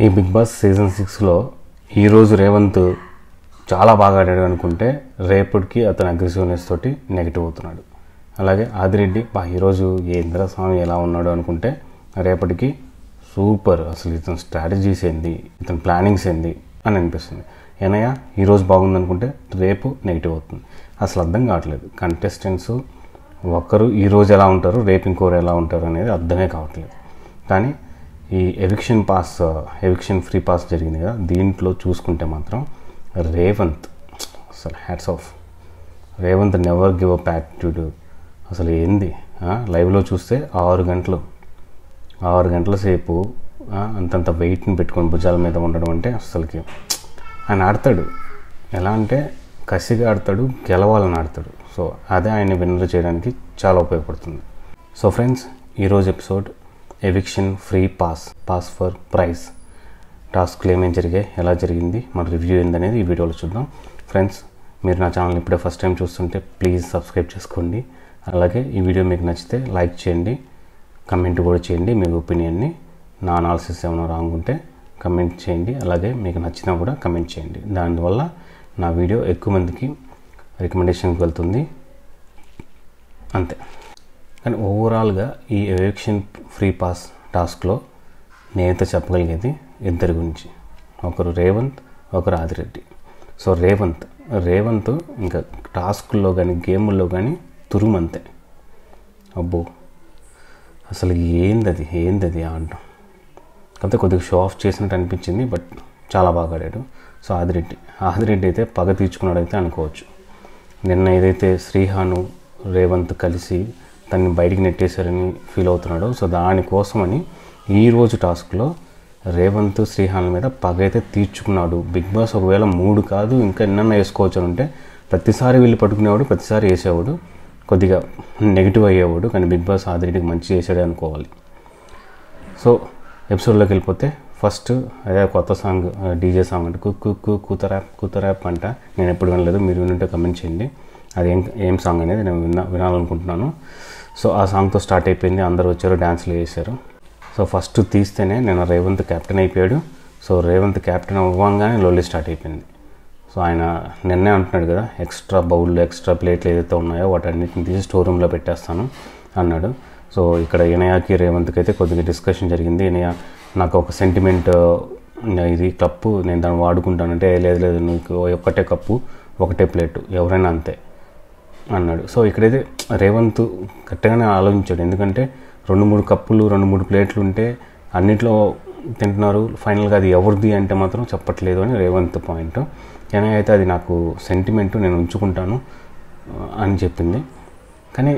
ఈ big boss season సిక్స్లో ఈరోజు రేవంత్ చాలా బాగా ఆడాడు అనుకుంటే రేపటికి అతను అగ్రెసివ్నెస్ తోటి నెగిటివ్ అవుతున్నాడు అలాగే ఆదిరెడ్డి బా ఈరోజు ఇంద్ర స్వామి ఎలా ఉన్నాడు అనుకుంటే రేపటికి సూపర్ అసలు ఇతని స్ట్రాటజీస్ ఏంది ఇతని ప్లానింగ్స్ ఏంది అని అనిపిస్తుంది ఏనయ్య ఈరోజు బాగుంది అనుకుంటే రేపు నెగిటివ్ అవుతుంది అసలు అర్థం కావట్లేదు కంటెస్టెంట్స్ ఒక్కరు ఈరోజు ఎలా ఉంటారు రేపు ఇంకోరు ఎలా ఉంటారు అనేది అర్థమే కావట్లేదు కానీ ఈ eviction pass eviction free pass జరిగింది కదా దీంట్లో చూసుకుంటే మాత్రం రేవంత్ అసలు hats off Revanth never give up attitude అసలు ఏంది లైవ్లో చూస్తే ఆరు గంటలు ఆరు గంటల సేపు అంతంత వెయిట్ని పెట్టుకొని భుజాల మీద ఉండడం అంటే అసలుకి ఆయన ఆడతాడు ఎలా అంటే కసిగా ఆడతాడు గెలవాలని ఆడతాడు సో అదే ఆయన విన్నర్ చేయడానికి చాలా ఉపయోగపడుతుంది సో ఫ్రెండ్స్ ఈరోజు episode eviction free pass pass for prize task claim ఏం జరిగాయి ఎలా జరిగింది మన రివ్యూ ఏందనేది ఈ వీడియోలో చూద్దాం ఫ్రెండ్స్ మీరు నా ఛానల్ ఇప్పుడే ఫస్ట్ టైం చూస్తుంటే ప్లీజ్ సబ్స్క్రైబ్ చేసుకోండి అలాగే ఈ వీడియో మీకు నచ్చితే లైక్ చేయండి కమెంట్ కూడా చేయండి మీ ఒపీనియన్ని నా అనాలసిస్ ఏమైనా రాంగ్ ఉంటే కమెంట్ చేయండి అలాగే మీకు నచ్చినా కూడా కమెంట్ చేయండి దానివల్ల నా వీడియో ఎక్కువ మందికి రికమెండేషన్కి వెళ్తుంది అంతే కానీ ఓవరాల్గా ఈ ఎవెక్షన్ ఫ్రీ పాస్ టాస్క్లో నేనైతే చెప్పగలిగేది ఇద్దరి గురించి ఒకరు రేవంత్ ఒకరు ఆదిరెడ్డి సో రేవంత్ రేవంత్ ఇంకా టాస్క్లో కానీ గేముల్లో కానీ తురుమంతే అబ్బో అసలు ఏంది అది ఏంది అది ఆడడం కాకపోతే కొద్దిగా షో ఆఫ్ చేసినట్టు అనిపించింది బట్ చాలా బాగా ఆడాడు సో ఆదిరెడ్డి ఆదిరెడ్డి అయితే పగ తీర్చుకున్నాడైతే అనుకోవచ్చు నిన్న ఏదైతే శ్రీహాను రేవంత్ కలిసి తనని బయటికి నెట్టేశారని ఫీల్ అవుతున్నాడు సో దానికోసమని ఈరోజు టాస్క్లో రేవంత్ శ్రీహాన్ మీద పగ అయితే తీర్చుకున్నాడు బిగ్ బాస్ ఒకవేళ మూడు కాదు ఇంకా ఎన్న వేసుకోవచ్చు అంటే ప్రతిసారి వీళ్ళు పట్టుకునేవాడు ప్రతిసారి వేసేవాడు కొద్దిగా నెగిటివ్ అయ్యేవాడు కానీ బిగ్ బాస్ ఆదిరెడ్డికి మంచి చేశాడే అనుకోవాలి సో ఎపిసోడ్లోకి వెళ్ళిపోతే ఫస్ట్ అదే కొత్త సాంగ్ డీజే సాంగ్ అంటే కుక్ కుక్ కూతరాప్ కూతరాప్ అంట నేను ఎప్పుడు వినలేదు మీరు వినుంటే కమెంట్ చేయండి అది ఏం ఏం సాంగ్ అనేది నేను విన్నా వినాలనుకుంటున్నాను సో ఆ సాంగ్తో స్టార్ట్ అయిపోయింది అందరు వచ్చారు డ్యాన్స్లు చేశారు సో ఫస్ట్ తీస్తేనే నేను రేవంత్ క్యాప్టెన్ అయిపోయాడు సో రేవంత్ క్యాప్టెన్ అవ్వంగానే లొల్లి స్టార్ట్ అయిపోయింది సో ఆయన నిన్నే అంటున్నాడు కదా ఎక్స్ట్రా బౌల్లు ఎక్స్ట్రా ప్లేట్లు ఏదైతే ఉన్నాయో వాటన్నిటిని తీసి స్టోర్ రూమ్లో పెట్టేస్తాను అన్నాడు సో ఇక్కడ ఇనయాకి రేవంత్కి అయితే కొద్దిగా డిస్కషన్ జరిగింది ఇనయా నాకు ఒక సెంటిమెంట్ ఇది కప్పు నేను దాన్ని వాడుకుంటానంటే లేదు లేదు నీకు ఒకటే కప్పు ఒకటే ప్లేటు ఎవరైనా అంతే అన్నాడు సో ఇక్కడైతే రేవంత్ కరెక్ట్గానే ఆలోచించాడు ఎందుకంటే రెండు మూడు కప్పులు రెండు మూడు ప్లేట్లు ఉంటే అన్నిట్లో తింటున్నారు ఫైనల్గా అది ఎవరిది అంటే మాత్రం చెప్పట్లేదు అని రేవంత్ పాయింట్ కానీ అయితే అది నాకు సెంటిమెంట్ నేను ఉంచుకుంటాను అని చెప్పింది కానీ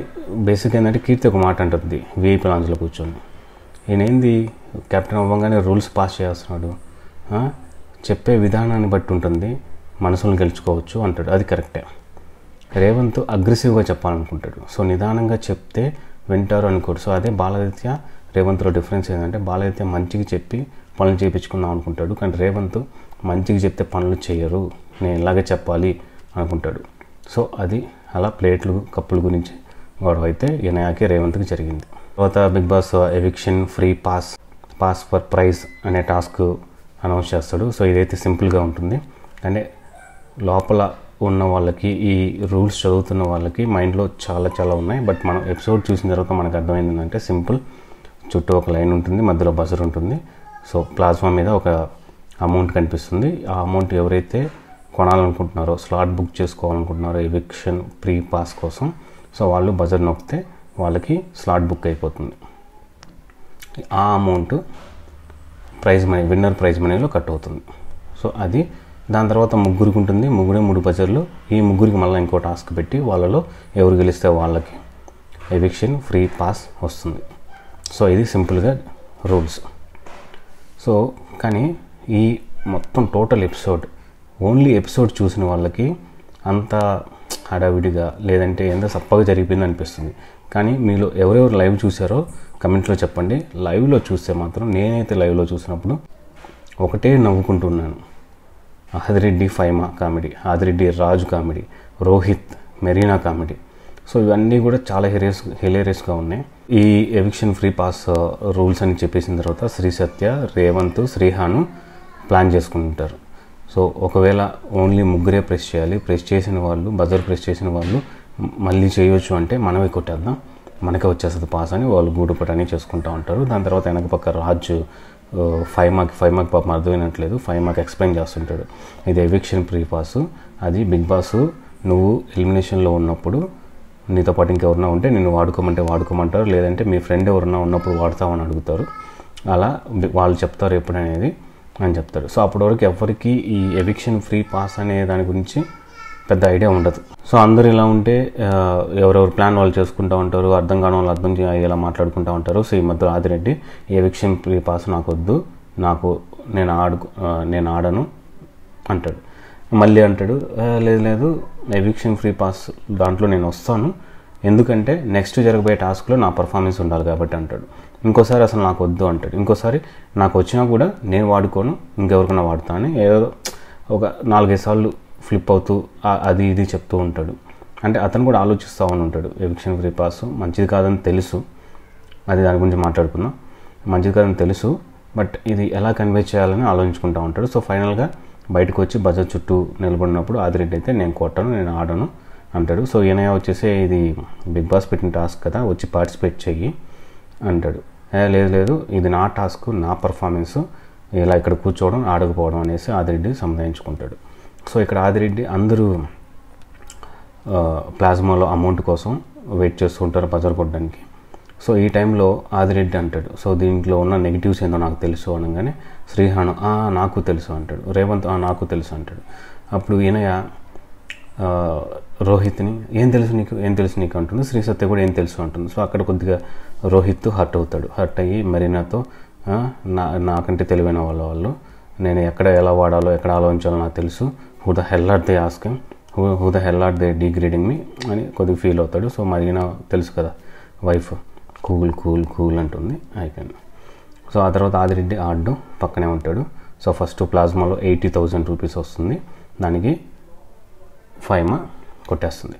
బేసిక్ ఏంటంటే కీర్తి ఒక మాట అంటుంది వీఐపీ లాంజ్లో కూర్చొని ఈయనేంది కెప్టెన్ అవ్వగానే రూల్స్ పాస్ చేస్తున్నాడు చెప్పే విధానాన్ని బట్టి ఉంటుంది మనసులను గెలుచుకోవచ్చు అంటాడు అది కరెక్టే రేవంత్ అగ్రెసివ్గా చెప్పాలనుకుంటాడు సో నిదానంగా చెప్తే వింటారు అనుకోరు సో అదే బాలాదిత్య రేవంత్లో డిఫరెన్స్ ఏంటంటే బాలాదిత్య మంచిగా చెప్పి పనులు చేయించుకుందాం అనుకుంటాడు కానీ రేవంత్ మంచిగా చెప్తే పనులు చేయరు నేను ఇలాగే చెప్పాలి అనుకుంటాడు సో అది అలా ప్లేట్లు కప్పుల గురించి గొడవ అయితే వినాయకే రేవంత్కి జరిగింది తర్వాత Big Boss eviction free pass pass for prize అనే టాస్క్ అనౌన్స్ చేస్తాడు సో ఇదైతే సింపుల్గా ఉంటుంది అంటే లోపల ఉన్న వాళ్ళకి ఈ రూల్స్ చదువుతున్న వాళ్ళకి మైండ్లో చాలా చాలా ఉన్నాయి బట్ మనం ఎపిసోడ్ చూసిన తర్వాత మనకు అర్థమైంది ఏంటంటే సింపుల్ చుట్టూ ఒక లైన్ ఉంటుంది మధ్యలో బజర్ ఉంటుంది సో ప్లాస్మా మీద ఒక అమౌంట్ కనిపిస్తుంది ఆ అమౌంట్ ఎవరైతే కొనాలనుకుంటున్నారో స్లాట్ బుక్ చేసుకోవాలనుకుంటున్నారో ఎవిక్షన్ ప్రీ పాస్ కోసం సో వాళ్ళు బజర్ నొక్కితే వాళ్ళకి స్లాట్ బుక్ అయిపోతుంది ఆ amount prize money winner prize మనీలో కట్ అవుతుంది సో అది దాని తర్వాత ముగ్గురికి ఉంటుంది ముగ్గురే మూడు బజర్లు ఈ ముగ్గురికి మళ్ళీ ఇంకో టాస్క్ పెట్టి వాళ్ళలో ఎవరు గెలిస్తే వాళ్ళకి ఎవిక్షన్ ఫ్రీ పాస్ వస్తుంది సో ఇది సింపుల్గా రూల్స్ సో కానీ ఈ మొత్తం టోటల్ ఎపిసోడ్ ఓన్లీ ఎపిసోడ్ చూసిన వాళ్ళకి అంత హడావిడిగా లేదంటే ఎంత సప్పగా జరిగిపోయింది అనిపిస్తుంది కానీ మీలో ఎవరెవరు లైవ్ చూసారో కమెంట్లో చెప్పండి లైవ్లో చూస్తే మాత్రం నేనైతే లైవ్లో చూసినప్పుడు ఒకటే నవ్వుకుంటున్నాను Adi Reddy Faima comedy Adi Reddy Raju comedy Rohit Marina comedy so ఇవన్నీ కూడా చాలా హిరియస్ హిలేరియస్గా ఉన్నాయి ఈ ఎవిక్షన్ ఫ్రీ పాస్ రూల్స్ అని చెప్పేసిన తర్వాత శ్రీ సత్య రేవంత్ శ్రీహాను ప్లాన్ చేసుకుంటారు సో ఒకవేళ ఓన్లీ ముగ్గురే ప్రెస్ చేయాలి ప్రెస్ చేసిన వాళ్ళు బజర్ ప్రెస్ చేసిన వాళ్ళు మళ్ళీ చేయొచ్చు అంటే మనమే కొట్టేద్దాం మనకే వచ్చేస్తుంది పాస్ అని వాళ్ళు గూడుపటని చేసుకుంటూ ఉంటారు దాని తర్వాత వెనక పక్క Raju five mark five mark పాపం అర్థమైనట్లేదు ఫైవ్ మార్క్ ఎక్స్ప్లెయిన్ చేస్తుంటాడు ఇది ఎవిక్షన్ ప్రీ పాస్ అది బిగ్ బాస్ నువ్వు ఎలిమినేషన్లో ఉన్నప్పుడు నీతో పాటు ఇంకెవరన్నా ఉంటే నేను వాడుకోమంటే వాడుకోమంటారు లేదంటే మీ ఫ్రెండ్ ఎవరన్నా ఉన్నప్పుడు వాడతామని అడుగుతారు అలా వాళ్ళు చెప్తారు ఎప్పుడనేది అని చెప్తారు సో అప్పటివరకు ఎవరికి ఈ ఎవిక్షన్ ఫ్రీ పాస్ అనే దాని గురించి పెద్ద ఐడియా ఉండదు సో అందరు ఇలా ఉంటే ఎవరెవరు ప్లాన్ వాళ్ళు చేసుకుంటూ ఉంటారు అర్థం కాని వాళ్ళు అర్థం అయ్యేలా మాట్లాడుకుంటూ ఉంటారు సో ఈ మధ్య Adi Reddy eviction free pass నాకు వద్దు నాకు నేను ఆడు నేను ఆడను అంటాడు మళ్ళీ అంటాడు లేదు లేదు ఎవిక్షన్ ఫ్రీ పాస్ దాంట్లో నేను వస్తాను ఎందుకంటే నెక్స్ట్ జరగబోయే టాస్క్లో నా పర్ఫార్మెన్స్ ఉండాలి కాబట్టి అంటాడు ఇంకోసారి అసలు నాకు వద్దు అంటాడు ఇంకోసారి నాకు వచ్చినా కూడా నేను వాడుకోను ఇంకెవరికైనా వాడతాను ఏదో ఒక నాలుగైదు సార్లు ఫ్లిప్ అవుతూ అది ఇది చెప్తూ ఉంటాడు అంటే అతను కూడా ఆలోచిస్తూ ఉంటాడు ఎవిక్షన్ ఫ్రీ పాస్ మంచిది కాదని తెలుసు అది దాని గురించి మాట్లాడుకుందాం మంచిది కాదని తెలుసు బట్ ఇది ఎలా కన్వే చేయాలని ఆలోచించుకుంటూ ఉంటాడు సో ఫైనల్గా బయటకు వచ్చి బజార్ చుట్టూ నిలబడినప్పుడు ఆదిరెడ్డి అయితే నేను కొట్టను నేను ఆడను అంటాడు సో ఈయన వచ్చేసి ఇది బిగ్ బాస్ పెట్టిన టాస్క్ కదా వచ్చి పార్టిసిపేట్ చెయ్యి అంటాడు లేదు లేదు ఇది నా టాస్క్ నా పర్ఫార్మెన్స్ ఇలా ఇక్కడ కూర్చోవడం ఆడకపోవడం అనేసి ఆదిరెడ్డి సంబంధించుకుంటాడు సో ఇక్కడ ఆదిరెడ్డి అందరూ ప్లాస్మాలో అమౌంట్ కోసం వెయిట్ చేస్తూ ఉంటారు బజార్ కొట్టడానికి సో ఈ టైంలో ఆదిరెడ్డి అంటాడు సో దీంట్లో ఉన్న నెగిటివ్స్ ఏందో నాకు తెలుసు అనగానే శ్రీహాను నాకు తెలుసు అంటాడు రేవంత్ నాకు తెలుసు అంటాడు అప్పుడు వినయ రోహిత్ని ఏం తెలుసు నీకు ఏం తెలుసు నీకు అంటుంది శ్రీ సత్య కూడా ఏం తెలుసు అంటుంది సో అక్కడ కొద్దిగా రోహిత్ హర్ట్ అవుతాడు హర్ట్ అయ్యి మరీనాతో నా నాకంటే తెలివైన వాళ్ళ వాళ్ళు నేను ఎక్కడ ఎలా వాడాలో ఎక్కడ ఆలోచించాలో నాకు తెలుసు who the hell are they asking who who the hell are they degrading me అని కొద్దిగా ఫీల్ అవుతాడు సో మరి నా తెలుసు కదా వైఫ్ కూల్ కూల్ కూల్ అంటుంది అయిపోయింది సో ఆ తర్వాత ఆదిరెడ్డి ఆడ్డు పక్కనే ఉంటాడు సో ఫస్ట్ ప్లాజ్మాలో ఎయిటీ థౌజండ్ రూపీస్ వస్తుంది దానికి ఫైమా కొట్టేస్తుంది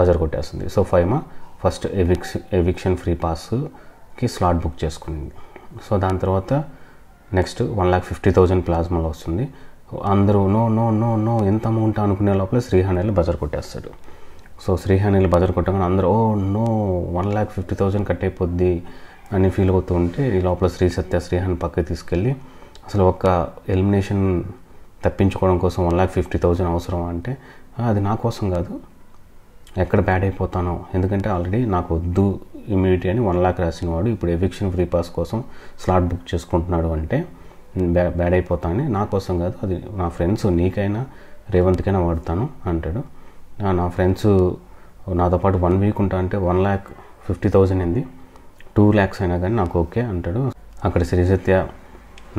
బజర్ కొట్టేస్తుంది సో ఫైమా ఫస్ట్ ఎవిక్స్ ఎవిక్షన్ ఫ్రీ పాస్కి స్లాట్ బుక్ చేసుకుంది సో దాని తర్వాత next one lakh fifty thousand ప్లాస్మాలో వస్తుంది అందరూ నో నో నో నో ఎంత అమౌంట్ అనుకునే లోపల శ్రీహానేలు బజర్ కొట్టేస్తాడు సో శ్రీహానేలు బజర్ కొట్టగానే అందరూ oh no one lakh fifty thousand cut అయిపోద్ది అని ఫీల్ అవుతూ ఉంటే ఈ లోపల శ్రీ సత్య శ్రీహాన్ పక్కకి తీసుకెళ్ళి అసలు ఒక ఎలిమినేషన్ తప్పించుకోవడం కోసం వన్ ల్యాక్ ఫిఫ్టీ థౌజండ్ అవసరం అంటే అది నా కోసం కాదు ఎక్కడ బ్యాడ్ అయిపోతానో ఎందుకంటే ఆల్రెడీ నాకు వద్దు ఇమ్యూనిటీ అని వన్ లాక్ రాసినవాడు ఇప్పుడు ఎవిక్షన్ ఫ్రీ పాస్ కోసం స్లాట్ బుక్ చేసుకుంటున్నాడు అంటే బ్యా బ్యాడ్ అయిపోతానని నా కోసం కాదు అది నా ఫ్రెండ్స్ నీకైనా రేవంత్కైనా వాడతాను అంటాడు నా ఫ్రెండ్స్ నాతో పాటు వన్ వీక్ ఉంటా అంటే వన్ ల్యాక్ ఫిఫ్టీ థౌజండ్ ఏంది టూ ల్యాక్స్ అయినా కానీ నాకు ఓకే అంటాడు అక్కడ శ్రీసత్య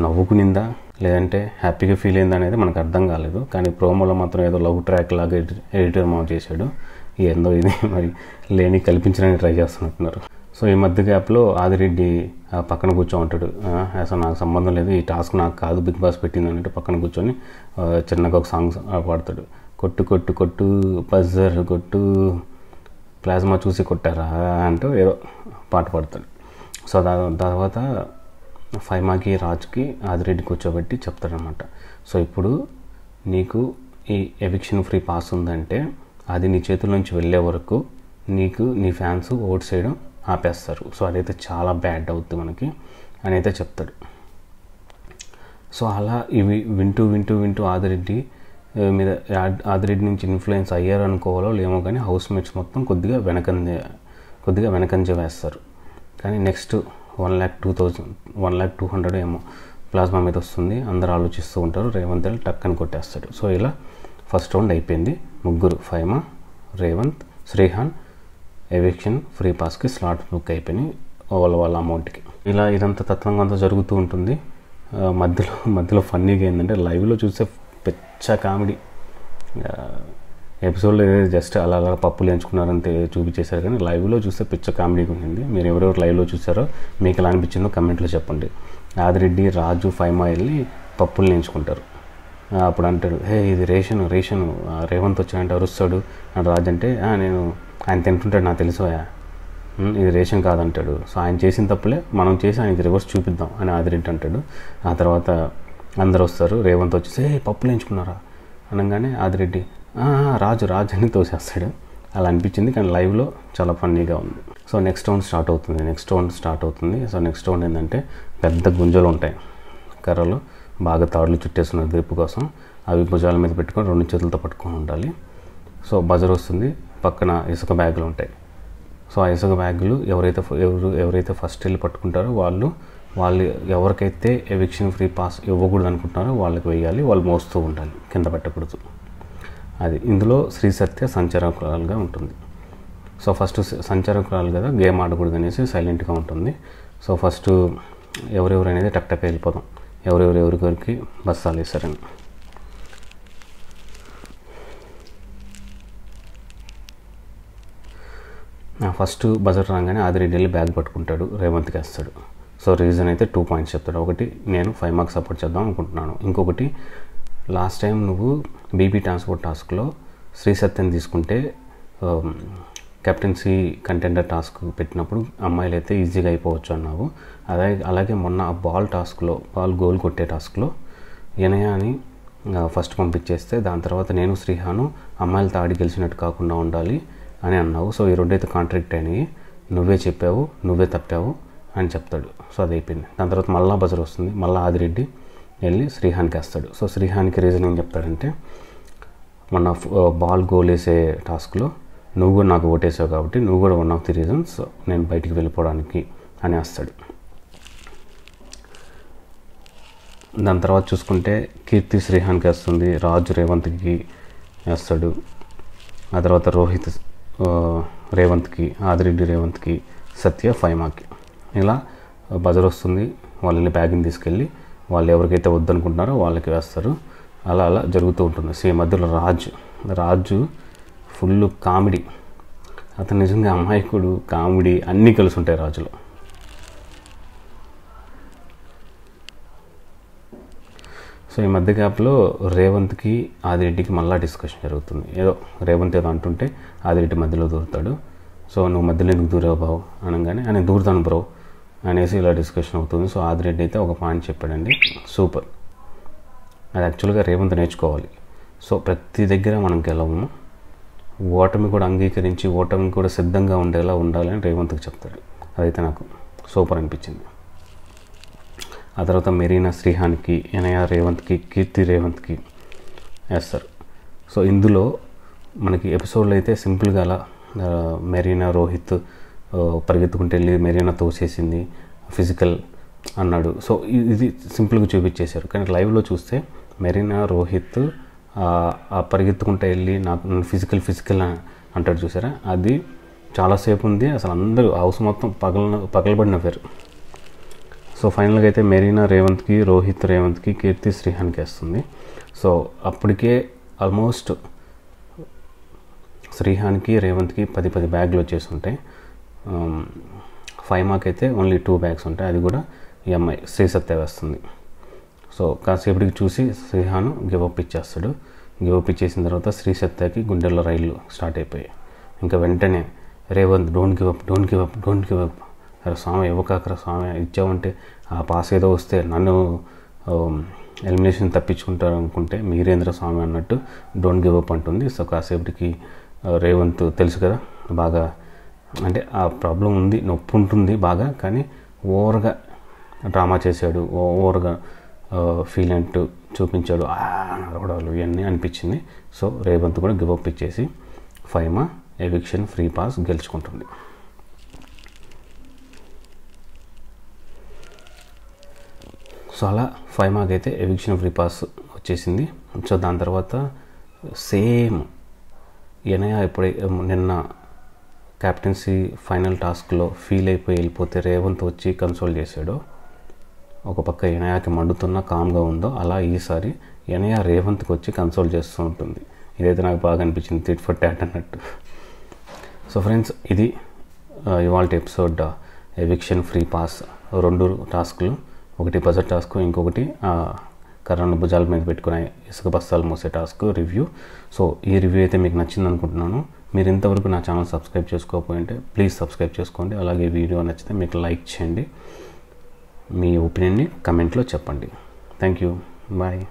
నవ్వుకునిందా లేదంటే హ్యాపీగా ఫీల్ అయిందా అనేది మనకు అర్థం కాలేదు కానీ ప్రోమోలో మాత్రం ఏదో లవ్ ట్రాక్ లాగా ఎడిటర్ మా చేశాడు ఏందో ఇది మరి లేని కల్పించడానికి ట్రై చేస్తున్నట్టున్నారు సో ఈ మధ్య గ్యాప్లో ఆదిరెడ్డి పక్కన కూర్చో ఉంటాడు అసలు నాకు సంబంధం లేదు ఈ టాస్క్ నాకు కాదు బిగ్ బాస్ పెట్టింది అన్నట్టు పక్కన కూర్చొని చిన్నగా ఒక సాంగ్ పాడతాడు కొట్టు కొట్టు కొట్టు బజర్ కొట్టు ప్లాస్మా చూసి కొట్టారా అంటూ ఏదో పాట పాడతాడు సో దా తర్వాత ఫైమాకి రాజుకి ఆదిరెడ్డి కూర్చోబెట్టి చెప్తాడనమాట సో ఇప్పుడు నీకు ఈ ఎవిక్షన్ ఫ్రీ పాస్ ఉందంటే అది నీ చేతుల నుంచి వెళ్ళే వరకు నీకు నీ ఫ్యాన్స్ ఓట్ చేయడం ఆపేస్తారు సో అదైతే చాలా బ్యాడ్ అవుతుంది మనకి అని అయితే చెప్తాడు సో అలా ఇవి వింటూ వింటూ వింటూ ఆదిరెడ్డి మీద ఆదిరెడ్డి నుంచి ఇన్ఫ్లుయెన్స్ అయ్యారు అనుకోవాలో లేమో కానీ హౌస్ మేట్స్ మొత్తం కొద్దిగా వెనకంజ కొద్దిగా వెనకంజ వేస్తారు కానీ next one lakh two thousand one lakh two hundred ఏమో ప్లాస్మా మీద వస్తుంది అందరు ఆలోచిస్తూ ఉంటారు రేవంత్ రెడ్డి అని కొట్టేస్తాడు సో ఇలా ఫస్ట్ రౌండ్ అయిపోయింది ముగ్గురు ఫైమా రేవంత్ శ్రీహాన్ ఎవిక్షన్ ఫ్రీ పాస్కి స్లాట్ బుక్ అయిపోయినాయి వాళ్ళ వాళ్ళ అమౌంట్కి ఇలా ఇదంతా తత్వంగా అంతా జరుగుతూ ఉంటుంది మధ్యలో మధ్యలో ఫన్నీగా ఏంటంటే లైవ్లో చూసే పెచ్చ కామెడీ ఎపిసోడ్లో జస్ట్ అలా అలా పప్పులు ఎంచుకున్నారంటే చూపించేశారు కానీ లైవ్లో చూస్తే పిచ్చ కామెడీగా ఉంటుంది మీరు ఎవరెవరు లైవ్లో చూసారో మీకు ఎలా అనిపించిందో కమెంట్లో చెప్పండి ఆదిరెడ్డి రాజు ఫైమా వెళ్ళి పప్పులు ఎంచుకుంటారు అప్పుడు అంటాడు హే ఇది రేషన్ రేషన్ రేవంత్ వచ్చాడంటే అరుస్తాడు అంటాడు రాజు అంటే నేను ఆయన తింటుంటాడు నాకు తెలుసోయా ఇది రేషన్ కాదంటాడు సో ఆయన చేసిన తప్పులే మనం చేసి ఆయనకి రివర్స్ చూపిద్దాం అని ఆదిరింటి అంటాడు ఆ తర్వాత అందరు వస్తారు రేవంత్ వచ్చేసి ఏ పప్పులు ఎంచుకున్నారా అనగానే ఆదిరెడ్డి రాజు రాజు అని తోసేస్తాడు అలా అనిపించింది కానీ లైవ్లో చాలా ఫన్నీగా ఉంది సో నెక్స్ట్ రౌండ్ స్టార్ట్ అవుతుంది నెక్స్ట్ రౌండ్ స్టార్ట్ అవుతుంది సో నెక్స్ట్ రౌండ్ ఏంటంటే పెద్ద గుంజలు ఉంటాయి కర్రలో బాగా తాడులు చుట్టేసిన గ్రిప్ కోసం అవి భుజాల మీద పెట్టుకొని రెండు చేతులతో పట్టుకొని ఉండాలి సో బజర్ వస్తుంది పక్కన ఇసుక బ్యాగులు ఉంటాయి సో ఆ ఇసుక బ్యాగులు ఎవరైతే ఎవరు ఎవరైతే ఫస్ట్ వెళ్ళి పట్టుకుంటారో వాళ్ళు వాళ్ళు ఎవరికైతే ఎవిక్షన్ ఫ్రీ పాస్ ఇవ్వకూడదు అనుకుంటున్నారో వాళ్ళకి వేయాలి వాళ్ళు మోస్తూ ఉండాలి కింద పెట్టకూడదు అది ఇందులో శ్రీ సత్య సంచార కులాలుగా ఉంటుంది సో ఫస్ట్ కులాలు కదా గేమ్ ఆడకూడదు అనేసి సైలెంట్గా ఉంటుంది సో ఫస్ట్ ఎవరెవరు అనేది టక్ టక్ వెళ్ళిపోదాం ఎవరెవరు ఎవరికొరికి బస్సాలు వేశారని ఫస్ట్ బజర్ రాగానే ఆదిరెడ్డి వెళ్ళి బ్యాగ్ పట్టుకుంటాడు రేవంత్కి వేస్తాడు సో రీజన్ అయితే టూ పాయింట్స్ చెప్తాడు ఒకటి నేను ఫైవ్ మార్క్స్ సపోర్ట్ చేద్దాం అనుకుంటున్నాను ఇంకొకటి లాస్ట్ టైం నువ్వు బీపీ ట్రాన్స్పోర్ట్ టాస్క్లో శ్రీ సత్యం తీసుకుంటే um, కెప్టెన్సీ కంటెండర్ టాస్క్ పెట్టినప్పుడు అమ్మాయిలు అయితే ఈజీగా అయిపోవచ్చు అన్నావు అలాగే అలాగే మొన్న ఆ బాల్ టాస్క్లో బాల్ గోల్ కొట్టే టాస్క్లో ఎనయ అని ఫస్ట్ పంపించేస్తే దాని తర్వాత నేను శ్రీహాను అమ్మాయిలతో ఆడి గెలిచినట్టు కాకుండా ఉండాలి అని అన్నావు సో ఈ రెండైతే కాంట్రాక్ట్ అయినాయి నువ్వే చెప్పావు నువ్వే తప్పావు అని చెప్తాడు సో అది అయిపోయింది దాని తర్వాత మళ్ళా బజర్ వస్తుంది మళ్ళీ ఆదిరెడ్డి వెళ్ళి శ్రీహాన్కి వేస్తాడు సో శ్రీహాన్కి రీజన్ ఏం చెప్తాడంటే మొన్న బాల్ గోల్ వేసే టాస్క్లో నువ్వు కూడా నాకు ఓటేసావు కాబట్టి నువ్వు కూడా వన్ ఆఫ్ ది రీజన్స్ నేను బయటికి వెళ్ళిపోవడానికి అని వస్తాడు దాని తర్వాత చూసుకుంటే కీర్తి శ్రీహాన్కి వస్తుంది రాజు రేవంత్కి వేస్తాడు ఆ తర్వాత రోహిత్ రేవంత్కి ఆదిరెడ్డి రేవంత్కి సత్య ఫైమాకి ఇలా బజర్ వస్తుంది వాళ్ళని బ్యాగ్ని తీసుకెళ్ళి వాళ్ళు ఎవరికైతే వద్దనుకుంటున్నారో వాళ్ళకి వేస్తారు అలా అలా జరుగుతూ ఉంటుంది సేమ్ మధ్యలో రాజు రాజు ఫుల్ కామెడీ అతను నిజంగా అమాయకుడు కామెడీ అన్నీ కలిసి ఉంటాయి రాజులో సో ఈ మధ్య గ్యాప్లో రేవంత్కి ఆదిరెడ్డికి మళ్ళీ డిస్కషన్ జరుగుతుంది ఏదో రేవంత్ ఏదో అంటుంటే ఆదిరెడ్డి మధ్యలో దూరుతాడు సో నువ్వు మధ్యలో ఎందుకు దూరావు బావు అనగానే ఆయన దూరుతాను బ్రో అనేసి ఇలా డిస్కషన్ అవుతుంది సో ఆదిరెడ్డి అయితే ఒక పాయింట్ చెప్పాడండి సూపర్ అది యాక్చువల్గా రేవంత్ నేర్చుకోవాలి సో ప్రతి దగ్గర మనం గెలవము ఓటమి కూడా అంగీకరించి ఓటమి కూడా సిద్ధంగా ఉండేలా ఉండాలని రేవంత్కి చెప్తారు అదైతే నాకు సూపర్ అనిపించింది ఆ తర్వాత మెరీనా శ్రీహాన్కి ఎనయా రేవంత్కి కీర్తి రేవంత్కి వేస్తారు సో ఇందులో మనకి ఎపిసోడ్లు అయితే సింపుల్గా అలా మెరీనా రోహిత్ పరిగెత్తుకుంటే వెళ్ళి మెరీనా తోసేసింది ఫిజికల్ అన్నాడు సో ఇది సింపుల్గా చూపించేశారు కానీ లైవ్లో చూస్తే మెరీనా రోహిత్ ఆ పరిగెత్తుకుంటూ వెళ్ళి నాకు ఫిజికల్ ఫిజికల్ అంటాడు చూసారా అది చాలాసేపు ఉంది అసలు అందరూ హౌస్ మొత్తం పగల పేరు సో ఫైనల్గా అయితే మెరీనా రేవంత్కి రోహిత్ రేవంత్కి కీర్తి శ్రీహాన్కి వేస్తుంది సో అప్పటికే ఆల్మోస్ట్ శ్రీహాన్కి రేవంత్కి పది పది బ్యాగులు వచ్చేసి ఉంటాయి ఫైవ్ అయితే ఓన్లీ టూ బ్యాగ్స్ ఉంటాయి అది కూడా ఈఎంఐ శ్రీసత్య వేస్తుంది సో కాసేపటికి చూసి శ్రీహాను గివప్ ఇచ్చేస్తాడు గివప్ ఇచ్చేసిన తర్వాత శ్రీ సత్యాకి గుండెల రైళ్ళు స్టార్ట్ అయిపోయాయి ఇంకా వెంటనే Revanth don't give up don't give up don't give up అరే స్వామి ఇవ్వకాకర స్వామి ఇచ్చామంటే ఆ పాస్ ఏదో వస్తే నన్ను ఎలిమినేషన్ తప్పించుకుంటారు అనుకుంటే మీరేంద్ర స్వామి అన్నట్టు డోంట్ గివప్ అంటుంది సో కాసేపటికి రేవంత్ తెలుసు కదా బాగా అంటే ఆ ప్రాబ్లం ఉంది నొప్పి ఉంటుంది బాగా కానీ ఓవర్గా డ్రామా చేశాడు ఓవర్గా ఫీల్ అంటు చూపించాడు అడగడాలు ఇవన్నీ అనిపించింది సో రేవంత్ కూడా గివప్ ఇచ్చేసి ఫైమా ఎవిక్షన్ ఫ్రీ పాస్ గెలుచుకుంటుంది సో అలా ఫైమాకి అయితే ఎవిక్షన్ ఫ్రీ పాస్ వచ్చేసింది సో దాని తర్వాత సేమ్ ఎనయా ఎప్పుడై నిన్న క్యాప్టెన్సీ ఫైనల్ టాస్క్లో ఫీల్ అయిపోయి వెళ్ళిపోతే రేవంత్ వచ్చి కన్సోల్ చేశాడో ఒక పక్క ఎనయాకి మండుతున్నా కామ్గా ఉందో అలా ఈసారి ఎనయ రేవంత్కి వచ్చి కన్సోల్ చేస్తూ ఉంటుంది ఇదైతే నాకు బాగా అనిపించింది తిట్ ఫర్ ట్యాట్ అన్నట్టు సో ఫ్రెండ్స్ ఇది ఇవాళ ఎపిసోడ్ ఎవిక్షన్ ఫ్రీ పాస్ రెండు టాస్క్లు ఒకటి బజర్ టాస్క్ ఇంకొకటి కర్రను భుజాల మీద పెట్టుకునే ఇసుక బస్తాలు మూసే టాస్క్ రివ్యూ సో ఈ రివ్యూ అయితే మీకు నచ్చింది అనుకుంటున్నాను మీరు ఇంతవరకు నా ఛానల్ సబ్స్క్రైబ్ చేసుకోకపోయింటే ప్లీజ్ సబ్స్క్రైబ్ చేసుకోండి అలాగే వీడియో నచ్చితే మీకు లైక్ చేయండి మీ ఒపీనియన్ని కమెంట్లో చెప్పండి థ్యాంక్ యూ బాయ్